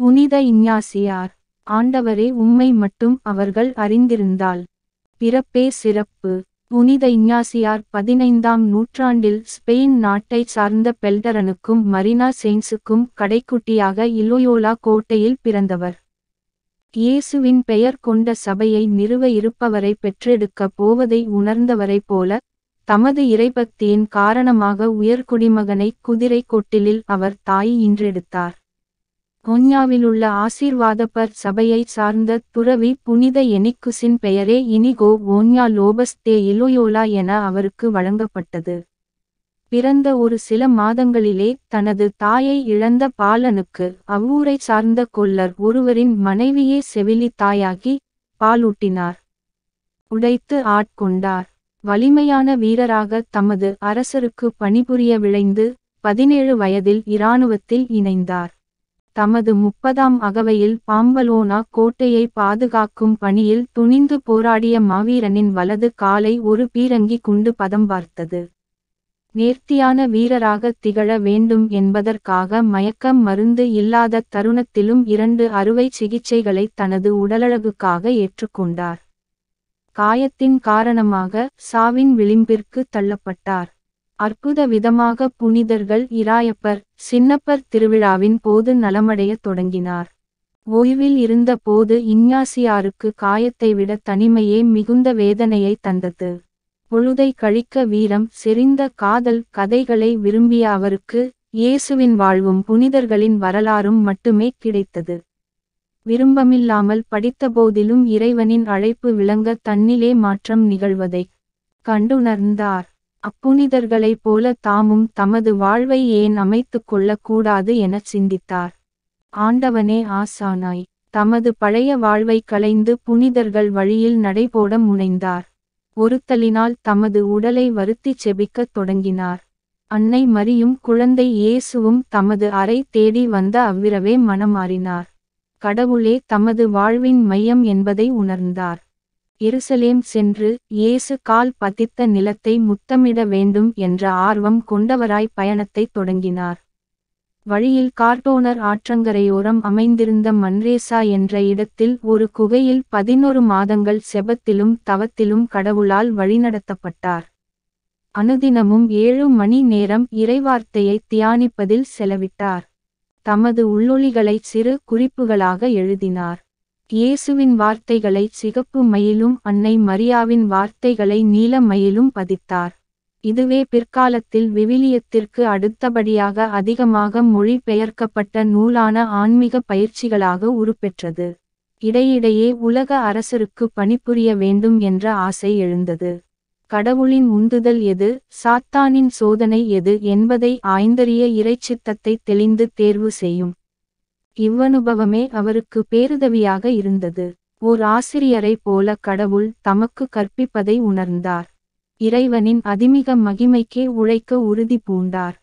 புனித இஞ்ஞாசியார் ஆண்டவரே உம்மை மட்டும் அவர்கள் அறிந்திருந்தால் பிறப்பே சிறப்பு புனித இஞ்ஞாசியார் பதினைந்தாம் நூற்றாண்டில் ஸ்பெயின் நாட்டை சார்ந்த பெல்டரனுக்கும் மரினா செயின்ஸுக்கும் கடைக்குட்டியாக இலோயோலா கோட்டையில் பிறந்தவர் இயேசுவின் பெயர் கொண்ட சபையை நிறுவ இருப்பவரை பெற்றெடுக்கப் போவதை உணர்ந்தவரைப் போல தமது இறைபக்தியின் காரணமாக உயர்குடிமகனை குதிரை கொட்டிலில் அவர் தாய் இன்றெடுத்தார் கொன்யாவிலுள்ள ஆசீர்வாதப்பர் சபையை சார்ந்த துறவி புனித எனிக்குசின் பெயரே இனிகோ ஓன்யா லோபஸ் தே இலோயோலா என அவருக்கு வழங்கப்பட்டது பிறந்த ஒரு சில மாதங்களிலே தனது தாயை இழந்த பாலனுக்கு அவ்வூரை சார்ந்த கொல்லர் ஒருவரின் மனைவியே செவிலி தாயாகி பாலூட்டினார் உடைத்து ஆட்கொண்டார் வலிமையான வீரராக தமது அரசருக்கு பணிபுரிய விளைந்து பதினேழு வயதில் இராணுவத்தில் இணைந்தார் தமது முப்பதாம் அகவையில் பாம்பலோனா கோட்டையை பாதுகாக்கும் பணியில் துணிந்து போராடிய மாவீரனின் வலது காலை ஒரு பீரங்கி குண்டு பதம் பார்த்தது நேர்த்தியான வீரராக திகழ வேண்டும் என்பதற்காக மயக்கம் மருந்து இல்லாத தருணத்திலும் இரண்டு அறுவை சிகிச்சைகளை தனது உடலழகுக்காக ஏற்றுக்கொண்டார் காயத்தின் காரணமாக சாவின் விளிம்பிற்கு தள்ளப்பட்டார் அற்புத விதமாக புனிதர்கள் இராயப்பர் சின்னப்பர் திருவிழாவின் போது நலமடைய தொடங்கினார் ஓய்வில் இருந்த போது இஞ்ஞாசியாருக்கு காயத்தை விட தனிமையே மிகுந்த வேதனையை தந்தது பொழுதை கழிக்க வீரம் செறிந்த காதல் கதைகளை விரும்பிய அவருக்கு இயேசுவின் வாழ்வும் புனிதர்களின் வரலாறும் மட்டுமே கிடைத்தது விரும்பமில்லாமல் படித்தபோதிலும் இறைவனின் அழைப்பு விளங்க தன்னிலே மாற்றம் நிகழ்வதை கண்டுணர்ந்தார் அப்புனிதர்களைப் போல தாமும் தமது வாழ்வை ஏன் அமைத்துக் கொள்ளக்கூடாது என சிந்தித்தார் ஆண்டவனே ஆசானாய் தமது பழைய வாழ்வை களைந்து புனிதர்கள் வழியில் நடைபோட முனைந்தார் ஒருத்தலினால் தமது உடலை வருத்தி செபிக்கத் தொடங்கினார் அன்னை மரியும் குழந்தை இயேசுவும் தமது அறை தேடி வந்த அவ்விரவே மனமாறினார் கடவுளே தமது வாழ்வின் மையம் என்பதை உணர்ந்தார் எருசலேம் சென்று இயேசு கால் பதித்த நிலத்தை முத்தமிட வேண்டும் என்ற ஆர்வம் கொண்டவராய் பயணத்தை தொடங்கினார் வழியில் கார்டோனர் ஆற்றங்கரையோரம் அமைந்திருந்த மன்ரேசா என்ற இடத்தில் ஒரு குகையில் பதினொரு மாதங்கள் செபத்திலும் தவத்திலும் கடவுளால் வழிநடத்தப்பட்டார் அனுதினமும் ஏழு மணி நேரம் இறைவார்த்தையை தியானிப்பதில் செலவிட்டார் தமது உள்ளொளிகளை சிறு குறிப்புகளாக எழுதினார் இயேசுவின் வார்த்தைகளை சிகப்பு மயிலும் அன்னை மரியாவின் வார்த்தைகளை நீல மயிலும் பதித்தார் இதுவே பிற்காலத்தில் விவிலியத்திற்கு அடுத்தபடியாக அதிகமாக மொழிபெயர்க்கப்பட்ட நூலான ஆன்மீக பயிற்சிகளாக உருப்பெற்றது இடையிடையே உலக அரசருக்கு பணிபுரிய வேண்டும் என்ற ஆசை எழுந்தது கடவுளின் உந்துதல் எது சாத்தானின் சோதனை எது என்பதை ஆய்ந்தறிய இறைச்சித்தத்தை தெளிந்து தேர்வு செய்யும் இவ்வனுபவமே அவருக்கு பேருதவியாக இருந்தது ஓர் ஆசிரியரை போல கடவுள் தமக்கு கற்பிப்பதை உணர்ந்தார் இறைவனின் அதிமிக மகிமைக்கே உழைக்க உறுதி பூண்டார்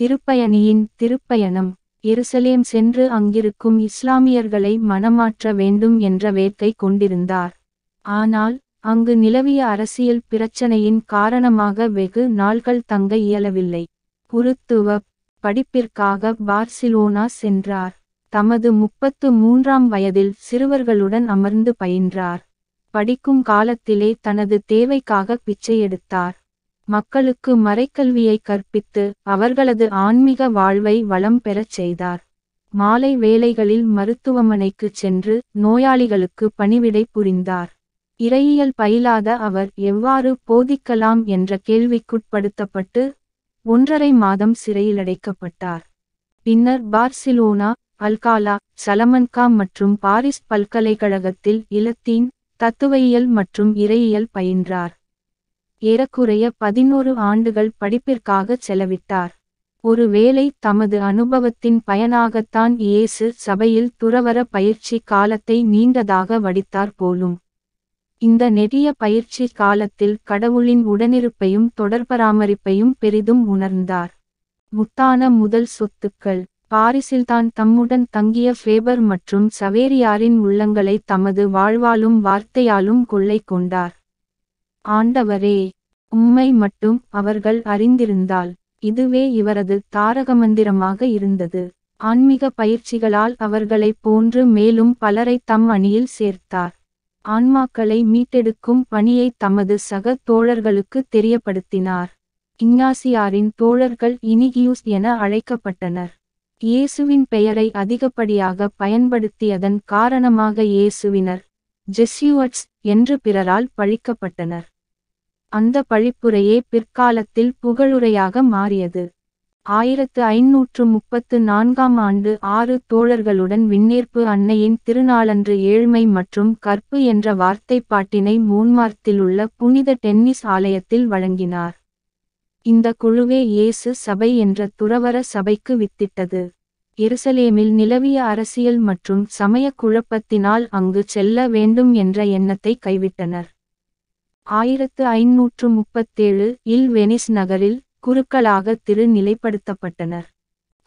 திருப்பயணியின் திருப்பயணம் எருசலேம் சென்று அங்கிருக்கும் இஸ்லாமியர்களை மனமாற்ற வேண்டும் என்ற வேட்கை கொண்டிருந்தார் ஆனால் அங்கு நிலவிய அரசியல் பிரச்சனையின் காரணமாக வெகு நாள்கள் தங்க இயலவில்லை குருத்துவ படிப்பிற்காக பார்சிலோனா சென்றார் தமது முப்பத்து மூன்றாம் வயதில் சிறுவர்களுடன் அமர்ந்து பயின்றார் படிக்கும் காலத்திலே தனது தேவைக்காக பிச்சை எடுத்தார் மக்களுக்கு மறைக்கல்வியை கற்பித்து அவர்களது ஆன்மீக வாழ்வை வளம் பெறச் செய்தார் மாலை வேளைகளில் மருத்துவமனைக்கு சென்று நோயாளிகளுக்கு பணிவிடை புரிந்தார் இறையியல் பயிலாத அவர் எவ்வாறு போதிக்கலாம் என்ற கேள்விக்குட்படுத்தப்பட்டு ஒன்றரை மாதம் சிறையில் அடைக்கப்பட்டார் பின்னர் பார்சிலோனா அல்காலா சலமன்கா மற்றும் பாரிஸ் பல்கலைக்கழகத்தில் இலத்தீன் தத்துவயியல் மற்றும் இறையியல் பயின்றார் ஏறக்குறைய பதினோரு ஆண்டுகள் படிப்பிற்காக செலவிட்டார் ஒருவேளை தமது அனுபவத்தின் பயனாகத்தான் இயேசு சபையில் துறவர பயிற்சி காலத்தை நீண்டதாக வடித்தார் போலும் இந்த நெடிய பயிற்சி காலத்தில் கடவுளின் உடனிருப்பையும் தொடர்பராமரிப்பையும் பெரிதும் உணர்ந்தார் முத்தான முதல் சொத்துக்கள் பாரிசில்தான் தம்முடன் தங்கிய ஃபேபர் மற்றும் சவேரியாரின் உள்ளங்களை தமது வாழ்வாலும் வார்த்தையாலும் கொள்ளை கொண்டார் ஆண்டவரே உம்மை மட்டும் அவர்கள் அறிந்திருந்தால் இதுவே இவரது தாரக மந்திரமாக இருந்தது ஆன்மீக பயிற்சிகளால் அவர்களைப் போன்று மேலும் பலரை தம் அணியில் சேர்த்தார் ஆன்மாக்களை மீட்டெடுக்கும் பணியை தமது சக தோழர்களுக்கு தெரியப்படுத்தினார் இன்னாசியாரின் தோழர்கள் இனிகியூஸ் என அழைக்கப்பட்டனர் இயேசுவின் பெயரை அதிகப்படியாக பயன்படுத்தியதன் காரணமாக இயேசுவினர் ஜெஸ்யூவட்ஸ் என்று பிறரால் பழிக்கப்பட்டனர் அந்த பழிப்புரையே பிற்காலத்தில் புகழுரையாக மாறியது ஆயிரத்து ஐநூற்று முப்பத்து நான்காம் ஆண்டு ஆறு தோழர்களுடன் விண்ணேற்பு அன்னையின் திருநாளன்று ஏழ்மை மற்றும் கற்பு என்ற வார்த்தைப்பாட்டினை மூன்மார்த்திலுள்ள புனித டென்னிஸ் ஆலயத்தில் வழங்கினார் இந்த குழுவே இயேசு சபை என்ற துறவர சபைக்கு வித்திட்டது எருசலேமில் நிலவிய அரசியல் மற்றும் சமய குழப்பத்தினால் அங்கு செல்ல வேண்டும் என்ற எண்ணத்தை கைவிட்டனர் ஆயிரத்து ஐநூற்று முப்பத்தேழு இல் வெனிஸ் நகரில் குருக்களாக திரு நிலைப்படுத்தப்பட்டனர்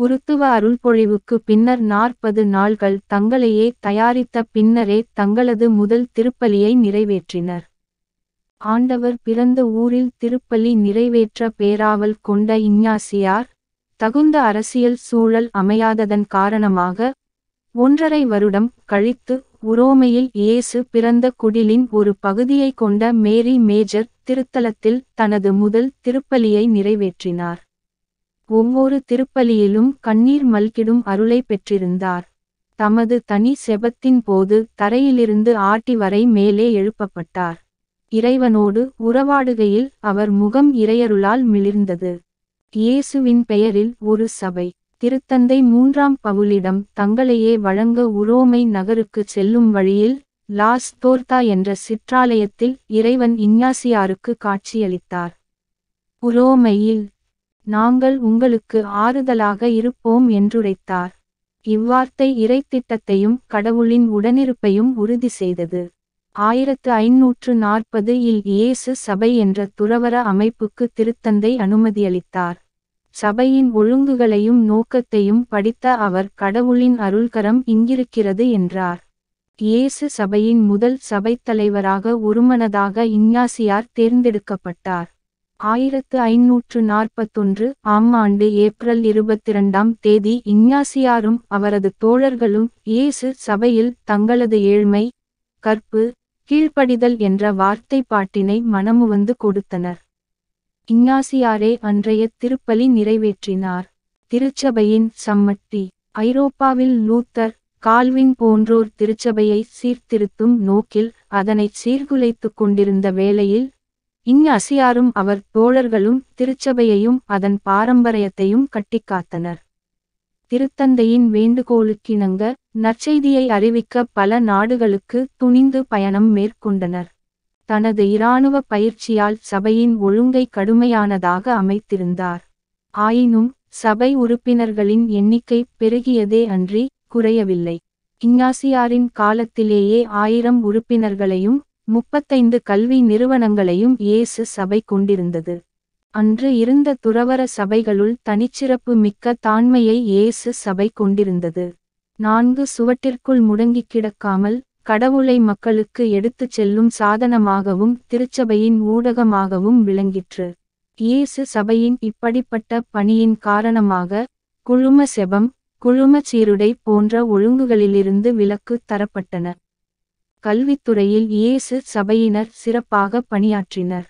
குருத்துவ அருள்பொழிவுக்கு பின்னர் நாற்பது நாள்கள் தங்களையே தயாரித்த பின்னரே தங்களது முதல் திருப்பலியை நிறைவேற்றினர் ஆண்டவர் பிறந்த ஊரில் திருப்பலி நிறைவேற்ற பேராவல் கொண்ட இந்நாசியார் தகுந்த அரசியல் சூழல் அமையாததன் காரணமாக ஒன்றரை வருடம் கழித்து உரோமையில் இயேசு பிறந்த குடிலின் ஒரு பகுதியை கொண்ட மேரி மேஜர் திருத்தலத்தில் தனது முதல் திருப்பலியை நிறைவேற்றினார் ஒவ்வொரு திருப்பலியிலும் கண்ணீர் மல்கிடும் அருளை பெற்றிருந்தார் தமது தனி செபத்தின் போது தரையிலிருந்து ஆட்டி வரை மேலே எழுப்பப்பட்டார் இறைவனோடு உறவாடுகையில் அவர் முகம் இறையருளால் மிளிர்ந்தது இயேசுவின் பெயரில் ஒரு சபை திருத்தந்தை மூன்றாம் பவுலிடம் தங்களையே வழங்க உரோமை நகருக்கு செல்லும் வழியில் லாஸ் தோர்த்தா என்ற சிற்றாலயத்தில் இறைவன் இஞ்ஞாசியாருக்கு காட்சியளித்தார் உரோமையில் நாங்கள் உங்களுக்கு ஆறுதலாக இருப்போம் என்றுரைத்தார் இவ்வார்த்தை இறைத்திட்டத்தையும் கடவுளின் உடனிருப்பையும் உறுதி செய்தது ஆயிரத்து ஐநூற்று நாற்பது இல் இயேசு சபை என்ற துறவர அமைப்புக்கு திருத்தந்தை அனுமதியளித்தார் சபையின் ஒழுங்குகளையும் நோக்கத்தையும் படித்த அவர் கடவுளின் அருள்கரம் இங்கிருக்கிறது என்றார் இயேசு சபையின் முதல் சபைத் தலைவராக ஒருமனதாக இஞ்ஞாசியார் தேர்ந்தெடுக்கப்பட்டார் ஆயிரத்து ஐநூற்று நாற்பத்தொன்று ஆம் ஆண்டு ஏப்ரல் இருபத்தி இரண்டாம் தேதி இஞ்ஞாசியாரும் அவரது தோழர்களும் இயேசு சபையில் தங்களது ஏழ்மை கற்பு கீழ்ப்படிதல் என்ற வார்த்தை மனமு மனமுவந்து கொடுத்தனர் இன்னாசியாரே அன்றைய திருப்பலி நிறைவேற்றினார் திருச்சபையின் சம்மட்டி ஐரோப்பாவில் லூத்தர் கால்வின் போன்றோர் திருச்சபையை சீர்திருத்தும் நோக்கில் அதனை சீர்குலைத்து கொண்டிருந்த வேளையில் இன்னாசியாரும் அவர் தோழர்களும் திருச்சபையையும் அதன் பாரம்பரியத்தையும் கட்டிக்காத்தனர் திருத்தந்தையின் வேண்டுகோளுக்கிணங்க நற்செய்தியை அறிவிக்க பல நாடுகளுக்கு துணிந்து பயணம் மேற்கொண்டனர் தனது இராணுவ பயிற்சியால் சபையின் ஒழுங்கை கடுமையானதாக அமைத்திருந்தார் ஆயினும் சபை உறுப்பினர்களின் எண்ணிக்கை பெருகியதே அன்றி குறையவில்லை இஞ்ஞாசியாரின் காலத்திலேயே ஆயிரம் உறுப்பினர்களையும் முப்பத்தைந்து கல்வி நிறுவனங்களையும் இயேசு சபை கொண்டிருந்தது அன்று இருந்த துறவர சபைகளுள் தனிச்சிறப்பு மிக்க தாண்மையை இயேசு சபை கொண்டிருந்தது நான்கு சுவட்டிற்குள் முடங்கிக் கிடக்காமல் கடவுளை மக்களுக்கு எடுத்துச் செல்லும் சாதனமாகவும் திருச்சபையின் ஊடகமாகவும் விளங்கிற்று இயேசு சபையின் இப்படிப்பட்ட பணியின் காரணமாக குழும செபம் குழும சீருடை போன்ற ஒழுங்குகளிலிருந்து விலக்கு தரப்பட்டன கல்வித்துறையில் இயேசு சபையினர் சிறப்பாக பணியாற்றினர்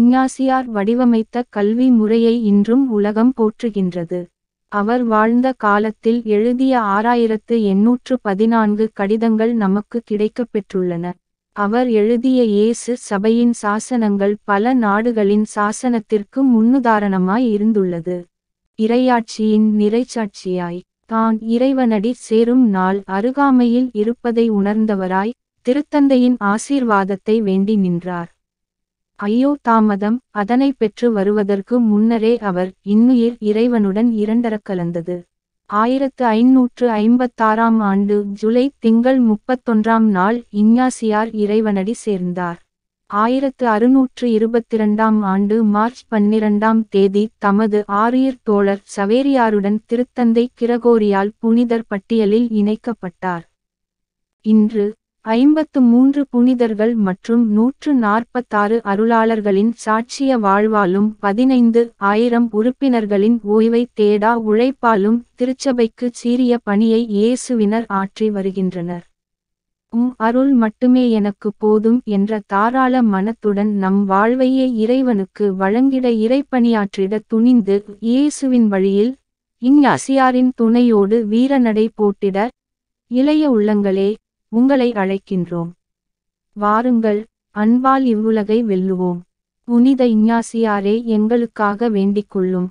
இஞ்ஞாசியார் வடிவமைத்த கல்வி முறையை இன்றும் உலகம் போற்றுகின்றது அவர் வாழ்ந்த காலத்தில் எழுதிய ஆறாயிரத்து எண்ணூற்று பதினான்கு கடிதங்கள் நமக்கு கிடைக்கப் பெற்றுள்ளன அவர் எழுதிய இயேசு சபையின் சாசனங்கள் பல நாடுகளின் சாசனத்திற்கு முன்னுதாரணமாய் இருந்துள்ளது இரையாட்சியின் நிறைச்சாட்சியாய் தான் இறைவனடி சேரும் நாள் அருகாமையில் இருப்பதை உணர்ந்தவராய் திருத்தந்தையின் ஆசீர்வாதத்தை வேண்டி நின்றார் ஐயோ தாமதம் அதனை பெற்று வருவதற்கு முன்னரே அவர் இன்னுயிர் இறைவனுடன் இரண்டர கலந்தது ஆயிரத்து ஐநூற்று ஐம்பத்தாறாம் ஆண்டு ஜூலை திங்கள் முப்பத்தொன்றாம் நாள் இஞ்ஞாசியார் இறைவனடி சேர்ந்தார் ஆயிரத்து அறுநூற்று இருபத்திரண்டாம் ஆண்டு மார்ச் பன்னிரண்டாம் தேதி தமது ஆரியர் தோழர் சவேரியாருடன் திருத்தந்தை கிரகோரியால் புனிதர் பட்டியலில் இணைக்கப்பட்டார் இன்று ஐம்பத்து மூன்று புனிதர்கள் மற்றும் நூற்று நாற்பத்தாறு அருளாளர்களின் சாட்சிய வாழ்வாலும் பதினைந்து ஆயிரம் உறுப்பினர்களின் ஓய்வை தேடா உழைப்பாலும் திருச்சபைக்கு சீரிய பணியை இயேசுவினர் ஆற்றி வருகின்றனர் உம் அருள் மட்டுமே எனக்கு போதும் என்ற தாராள மனத்துடன் நம் வாழ்வையே இறைவனுக்கு வழங்கிட இறைப்பணியாற்றிட துணிந்து இயேசுவின் வழியில் அசியாரின் துணையோடு வீரநடை போட்டிட இளைய உள்ளங்களே உங்களை அழைக்கின்றோம் வாருங்கள் அன்பால் இவ்வுலகை வெல்லுவோம் புனித இஞ்ஞாசியாரே எங்களுக்காக வேண்டிக் கொள்ளும்